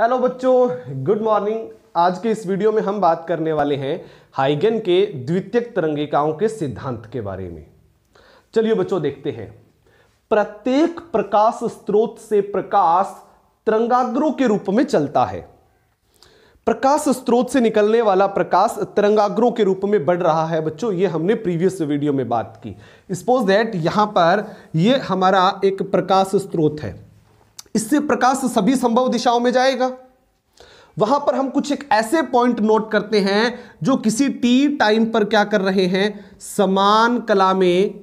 hello बच्चों good morning आज के इस वीडियो में हम बात करने वाले हैं हाइगन के द्वितीयक तरंगिकाओं के सिद्धांत के बारे में चलिए बच्चों देखते हैं प्रत्येक प्रकाश स्रोत से प्रकाश तरंगाग्रों के रूप में चलता है प्रकाश स्रोत से निकलने वाला प्रकाश तरंगाग्रों के रूप में बढ़ रहा है बच्चों ये हमने प्रीवियस वीडियो में बात की स्पोज दैट यहां पर ये हमारा एक प्रकाश स्रोत है इससे प्रकाश सभी संभव दिशाओं में जाएगा वहां पर हम कुछ एक ऐसे पॉइंट नोट करते हैं जो किसी टी टाइम पर क्या कर रहे हैं समान कला में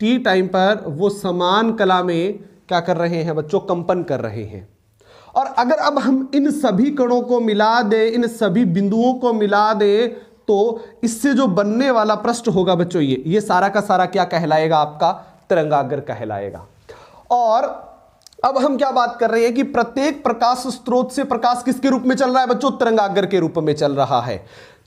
टी टाइम पर वो समान कला में क्या कर रहे हैं बच्चों कंपन कर रहे हैं और अगर अब हम इन सभी कणों को मिला दें इन सभी बिंदुओं को मिला दें तो इससे जो बनने वाला प्रश्न होगा बच्चों ये ये सारा का सारा क्या कहलाएगा आपका तिरंगागर कहलाएगा और अब हम क्या बात कर रहे हैं कि प्रत्येक प्रकाश स्त्रोत से प्रकाश किसके रूप में चल रहा है बच्चों तिरंगाग्र के रूप में चल रहा है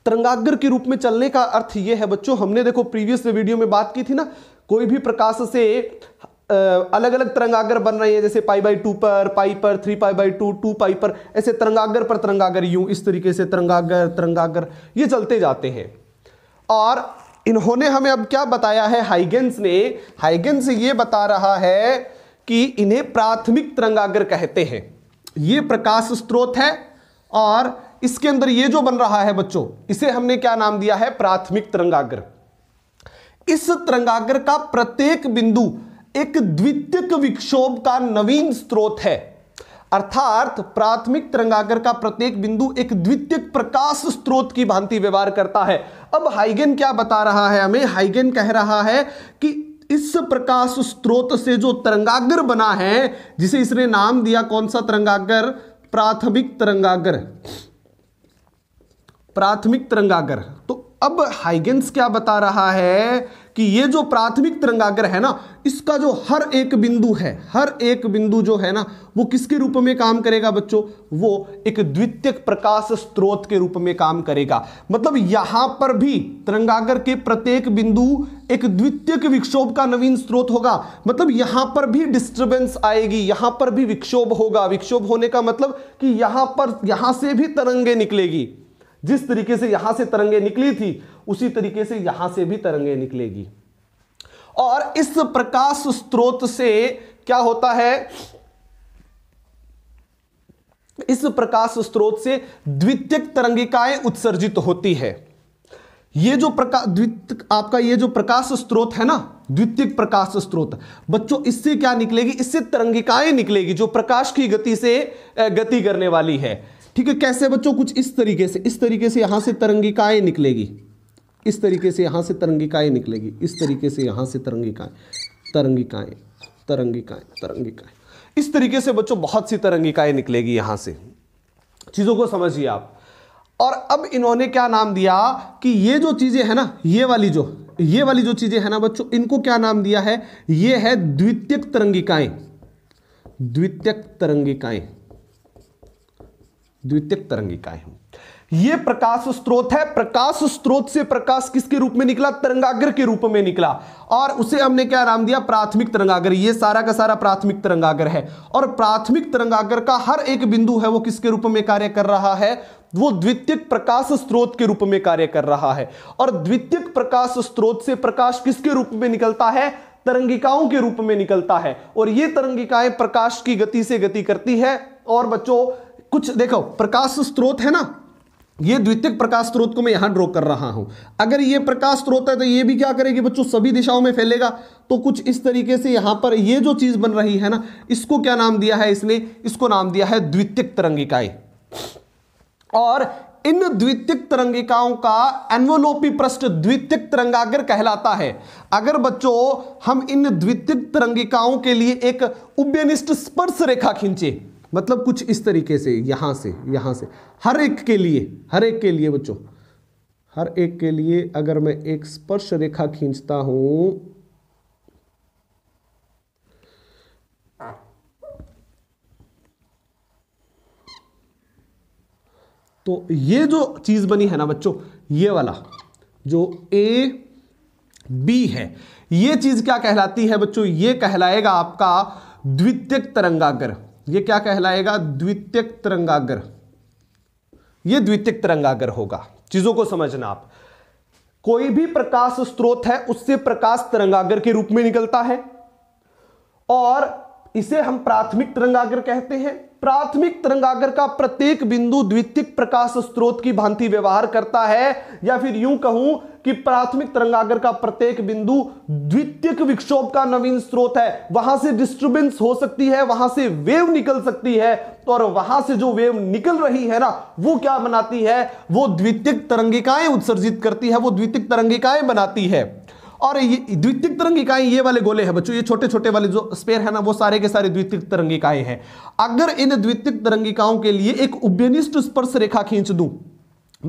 तिरंगाग्र के रूप में चलने का अर्थ यह है बच्चों हमने देखो प्रीवियस वीडियो में बात की थी ना कोई भी प्रकाश से अलग अलग तिरंगाग्र बन रहे हैं जैसे पाई बाई टू पर पाई पर three pi by two two pi पर ऐसे तिरंगाग्र पर तिरंगाग्र यू इस तरीके से तिरंगाग्र तिरंगाग्र ये चलते जाते हैं और इन्होंने हमें अब क्या बताया है हाइगेंस ने हाइगेंस ये बता रहा है कि इन्हें प्राथमिक तरंगाग्र कहते हैं ये प्रकाश स्त्रोत है और इसके अंदर ये जो बन रहा है बच्चों इसे हमने क्या नाम दिया है प्राथमिक तरंगाग्र इस तरंगाग्र का प्रत्येक बिंदु एक द्वितीयक विक्षोभ का नवीन स्त्रोत है अर्थात प्राथमिक तरंगाग्र का प्रत्येक बिंदु एक द्वितीयक प्रकाश स्त्रोत की भांति व्यवहार करता है अब हाइगेन क्या बता रहा है हमें हाइगेन कह रहा है कि इस प्रकाश स्त्रोत से जो तरंगाग्र बना है जिसे इसने नाम दिया कौन सा तरंगाग्र प्राथमिक तरंगाग्र प्राथमिक तरंगाग्र तो अब हाइगेंस क्या बता रहा है कि ये जो प्राथमिक तिरंगाग्र है ना इसका जो हर एक बिंदु है हर एक बिंदु जो है ना वो किसके रूप में काम करेगा बच्चों वो एक द्वितीयक प्रकाश स्रोत के रूप में काम करेगा मतलब यहां पर भी तिरंगाग्र के प्रत्येक बिंदु एक द्वितीयक विक्षोभ का नवीन स्रोत होगा मतलब यहां पर भी डिस्टर्बेंस आएगी यहां पर भी विक्षोभ होगा विक्षोभ होने का मतलब कि यहां पर यहां से भी तरंगे निकलेगी जिस तरीके से यहां से तरंगे निकली थी उसी तरीके से यहां से भी तरंगे निकलेगी और इस प्रकाश स्त्रोत से क्या होता है इस प्रकाश स्त्रोत से द्वितीयक तरंगिकाएं उत्सर्जित होती है ये जो प्रकाश द्वित आपका ये जो प्रकाश स्त्रोत है ना द्वितीयक प्रकाश स्त्रोत बच्चों इससे क्या निकलेगी इससे तरंगिकाएं निकलेगी जो प्रकाश की गति से गति करने वाली है ठीक है कैसे बच्चों कुछ इस तरीके से इस तरीके से यहां से तरंगिकाएं निकलेगी इस तरीके से यहाँ से तरंगिकाएँ निकलेगी इस तरीके से यहाँ से तरंगिकाएँ तरंगिकाएँ तरंगिकाएँ तरंगिकाएँ इस तरीके से बच्चों बहुत सी तरंगिकाएँ निकलेगी यहाँ से चीज़ों को समझिए आप और अब इन्होंने क्या नाम दिया कि ये जो चीज़ें हैं ना ये वाली जो ये वाली जो चीज़ें हैं ना बच्चों इनको क्या नाम दिया है ये है द्वितीयक तरंगिकाएँ द्वितीयक तरंगिकाएँ द्वितीयक तरंगिकाएँ ये प्रकाश स्त्रोत है प्रकाश स्त्रोत से प्रकाश किसके रूप में निकला तरंगाग्र के रूप में निकला और उसे हमने क्या नाम दिया प्राथमिक तरंगाग्र ये सारा का सारा प्राथमिक तरंगाग्र है और प्राथमिक तरंगाग्र का हर एक बिंदु है वो किसके रूप में कार्य कर रहा है वो द्वितीयक प्रकाश स्त्रोत के रूप में कार्य कर रहा है और द्वितीयक प्रकाश स्त्रोत से प्रकाश किसके रूप में निकलता है तरंगिकाओं के रूप में निकलता है और ये तरंगिकाएं प्रकाश की गति से गति करती है और बच्चों कुछ देखो प्रकाश स्त्रोत है ना ये द्वितीय प्रकाश स्रोत को मैं यहां ड्रॉ कर रहा हूं अगर ये प्रकाश स्रोत है तो ये भी क्या करेगी बच्चों सभी दिशाओं में फैलेगा तो कुछ इस तरीके से यहां पर ये जो चीज़ बन रही है ना इसको क्या नाम दिया है इसने इसको नाम दिया है द्वितीय तरंगिकाएं और इन द्वितीय तरंगिकाओं का एनवोलोपी पृष्ठ द्वितीय तरंगाग्र कहलाता है अगर बच्चों हम इन द्वितीय तरंगिकाओं के लिए एक उभ्यनिष्ठ स्पर्श रेखा खींचे मतलब कुछ इस तरीके से यहाँ से यहाँ से हर एक के लिए हर एक के लिए बच्चों हर एक के लिए अगर मैं एक स्पर्श रेखा खींचता हूं तो ये जो चीज बनी है ना बच्चों ये वाला जो ए बी है ये चीज क्या कहलाती है बच्चों ये कहलाएगा आपका द्वितीयक तरंगाग्र ये क्या कहलाएगा द्वितीयक तरंगाग्र ये द्वितीयक तरंगाग्र होगा चीजों को समझना आप कोई भी प्रकाश स्रोत है उससे प्रकाश तरंगाग्र के रूप में निकलता है और इसे हम प्राथमिक तरंगाग्र कहते हैं प्राथमिक तरंगाग्र का प्रत्येक बिंदु द्वितीयक प्रकाश स्त्रोत की भांति व्यवहार करता है या फिर यूं कहूं कि प्राथमिक तरंगाग्र का प्रत्येक बिंदु द्वितीयक विक्षोभ का नवीन स्रोत है वहां से डिस्टर्बेंस हो सकती है वहां से वेव निकल सकती है तो और वहां से जो वेव निकल रही है ना वो क्या बनाती है वो द्वितीयक तरंगिकाएं उत्सर्जित करती है वो द्वितीयक तरंगिकाएं बनाती है और द्वितीय तरंग इकाएं ये वाले गोले हैं बच्चों ये छोटे छोटे वाले जो स्पेयर है ना वो सारे के सारे द्वितीय तरंग इकाएं हैं अगर इन द्वितीय तरंगिकाओं के लिए एक उभ्यनिष्ठ स्पर्श रेखा खींच दूं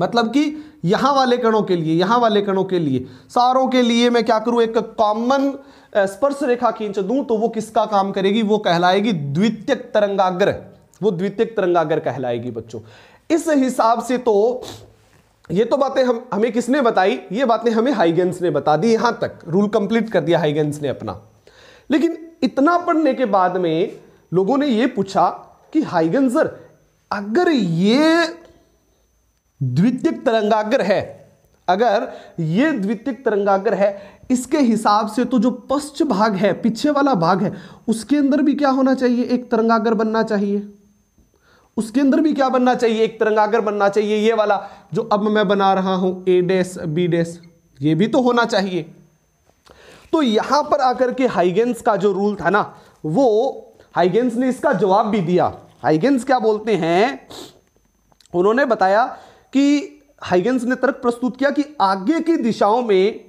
मतलब कि यहां वाले कणों के लिए यहां वाले कणों के लिए सारों के लिए मैं क्या करूं एक कॉमन स्पर्श रेखा खींच दूं तो वो किसका काम करेगी वो कहलाएगी द्वितीय तरंगाग्र वो द्वितीय तरंगाग्र कहलाएगी बच्चों इस हिसाब से तो ये तो बातें हम हमें किसने बताई ये बातें हमें हाइगेंस ने बता दी यहां तक रूल कंप्लीट कर दिया हाइगेंस ने अपना लेकिन इतना पढ़ने के बाद में लोगों ने ये पूछा कि हाइगेंस सर अगर ये द्वितीय तरंगाग्र है अगर ये द्वितीय तरंगाग्र है इसके हिसाब से तो जो पश्च भाग है पीछे वाला भाग है उसके अंदर भी क्या होना चाहिए एक तरंगाग्र बनना चाहिए उसके अंदर भी क्या बनना चाहिए एक तिरंगागर बनना चाहिए ये वाला जो अब मैं बना रहा हूं ए डेस बी डेस ये भी तो होना चाहिए तो यहां पर आकर के हाइगेंस का जो रूल था ना वो हाइगेंस ने इसका जवाब भी दिया हाइगेंस क्या बोलते हैं उन्होंने बताया कि हाइगेंस ने तर्क प्रस्तुत किया कि आगे की दिशाओं में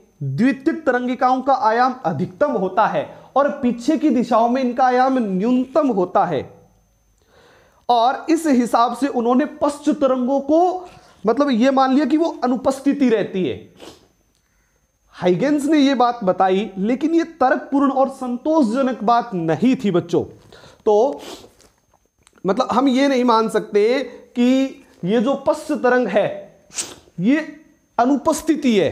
द्वितीय तरंगिकाओं का आयाम अधिकतम होता है और पीछे की दिशाओं में इनका आयाम न्यूनतम होता है और इस हिसाब से उन्होंने पश्च तरंगों को मतलब यह मान लिया कि वो अनुपस्थिति रहती है हाइगेंस ने यह बात बताई लेकिन यह तर्कपूर्ण और संतोषजनक बात नहीं थी बच्चों तो मतलब हम ये नहीं मान सकते कि ये जो पश्च तरंग है ये अनुपस्थिति है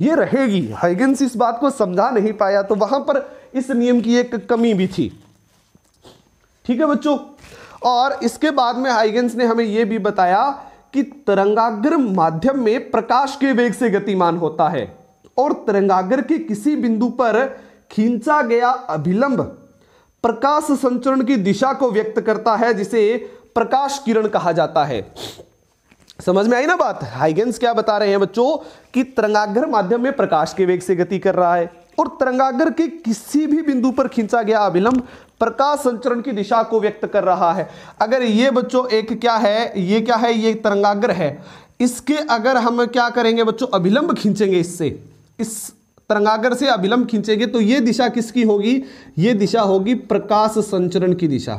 ये रहेगी हाइगेंस इस बात को समझा नहीं पाया तो वहां पर इस नियम की एक कमी भी थी ठीक है बच्चों और इसके बाद में हाइगेंस ने हमें यह भी बताया कि तरंगाग्र माध्यम में प्रकाश के वेग से गतिमान होता है और तरंगाग्र के किसी बिंदु पर खींचा गया अभिलंब प्रकाश संचरण की दिशा को व्यक्त करता है जिसे प्रकाश किरण कहा जाता है समझ में आई ना बात हाइगेंस क्या बता रहे हैं बच्चों कि तरंगाग्र माध्यम में प्रकाश के वेग से गति कर रहा है और तरंगाग्र के किसी भी बिंदु पर खींचा गया अभिलंब प्रकाश संचरण की दिशा को व्यक्त कर रहा है अगर ये बच्चों एक क्या है ये क्या है ये तरंगाग्र है इसके अगर हम क्या करेंगे बच्चों अभिलंब खींचेंगे इससे इस तरंगाग्र से अभिलंब खींचेंगे तो ये दिशा किसकी होगी ये दिशा होगी प्रकाश संचरण की दिशा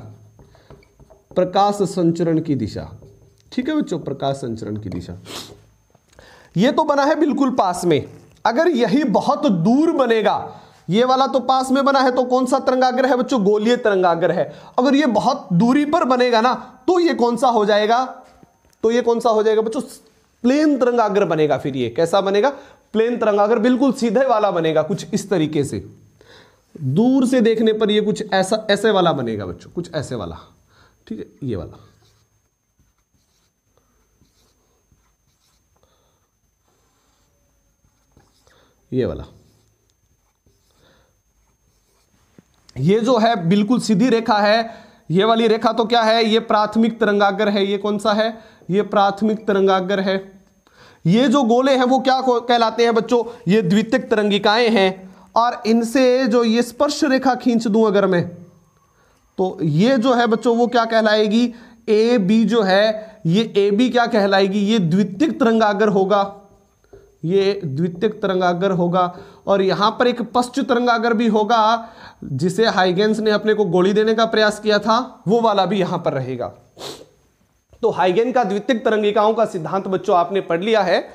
प्रकाश संचरण की दिशा ठीक है बच्चों प्रकाश संचरण की दिशा ये तो बना है बिल्कुल पास में अगर यही बहुत दूर बनेगा ये वाला तो पास में बना है तो कौन सा तरंगाग्र है बच्चों गोलीय तरंगाग्र है अगर ये बहुत दूरी पर बनेगा ना तो ये कौन सा हो जाएगा तो ये कौन सा हो जाएगा बच्चों प्लेन तरंगाग्र बनेगा फिर ये कैसा बनेगा प्लेन तरंगाग्र बिल्कुल सीधे वाला बनेगा कुछ इस तरीके से दूर से देखने पर ये कुछ ऐसा ऐसे वाला बनेगा बच्चों कुछ ऐसे वाला ठीक है ये वाला ये वाला ये जो है बिल्कुल सीधी रेखा है ये वाली रेखा तो क्या है ये प्राथमिक तरंगाग्र है ये कौन सा है ये प्राथमिक तरंगाग्र है ये जो गोले हैं वो क्या कहलाते हैं बच्चों ये द्वितीयक तरंगिकाएं हैं और इनसे जो ये स्पर्श रेखा खींच दूं अगर मैं तो ये जो है बच्चों वो क्या कहलाएगी ए बी जो है ये ए बी क्या कहलाएगी ये द्वितीयक तरंगाग्र होगा ये द्वितीयक तरंगाग्र होगा और यहाँ पर एक पश्चिम तरंगाग्र भी होगा जिसे हाइगेंस ने अपने को गोली देने का प्रयास किया था वो वाला भी यहाँ पर रहेगा तो हाइगेन का द्वितीयक तरंगिकाओं का सिद्धांत बच्चों आपने पढ़ लिया है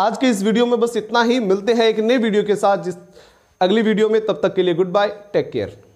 आज के इस वीडियो में बस इतना ही मिलते हैं एक नए वीडियो के साथ जिस अगली वीडियो में तब तक के लिए गुड बाय टेक केयर